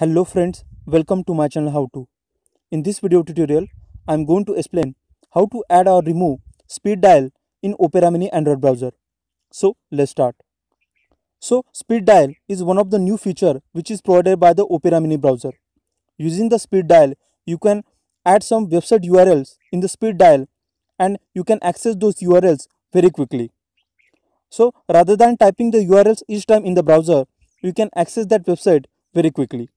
Hello friends, welcome to my channel How To. In this video tutorial, I am going to explain how to add or remove speed dial in Opera Mini Android browser. So let's start. So speed dial is one of the new feature which is provided by the Opera Mini browser. Using the speed dial, you can add some website URLs in the speed dial and you can access those URLs very quickly. So rather than typing the URLs each time in the browser, you can access that website very quickly.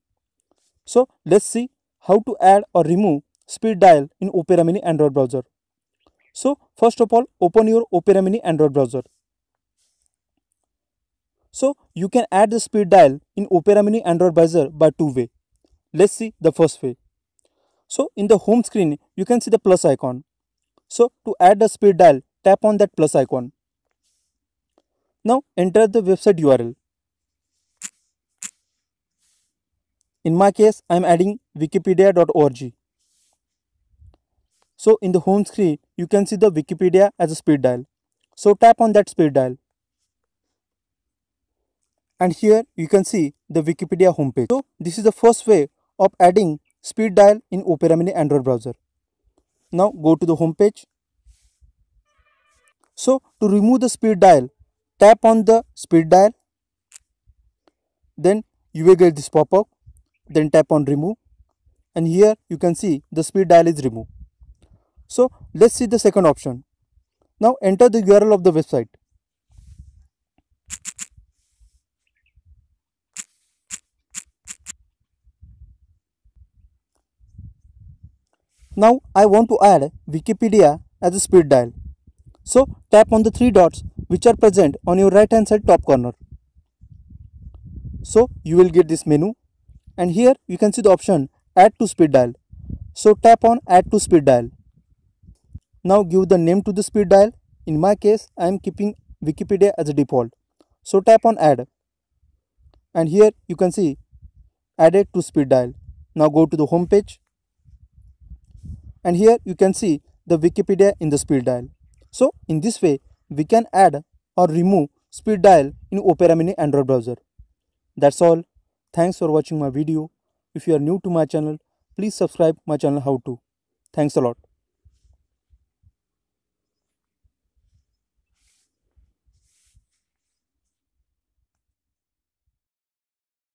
So let's see how to add or remove speed dial in Opera Mini Android browser. So first of all open your Opera Mini Android browser. So you can add the speed dial in Opera Mini Android browser by two way. Let's see the first way. So in the home screen you can see the plus icon. So to add the speed dial tap on that plus icon. Now enter the website URL. In my case, I am adding wikipedia.org. So in the home screen, you can see the Wikipedia as a speed dial. So tap on that speed dial. And here you can see the Wikipedia homepage. So this is the first way of adding speed dial in Opera Mini Android browser. Now go to the homepage. So to remove the speed dial, tap on the speed dial. Then you will get this pop-up then tap on remove and here you can see the speed dial is removed. So let's see the second option. Now enter the URL of the website. Now I want to add Wikipedia as a speed dial. So tap on the three dots which are present on your right hand side top corner. So you will get this menu and here you can see the option add to speed dial. So tap on add to speed dial. Now give the name to the speed dial. In my case I am keeping Wikipedia as a default. So tap on add and here you can see added to speed dial. Now go to the home page and here you can see the Wikipedia in the speed dial. So in this way we can add or remove speed dial in Opera Mini Android browser. That's all. Thanks for watching my video. If you are new to my channel, please subscribe my channel how to. Thanks a lot.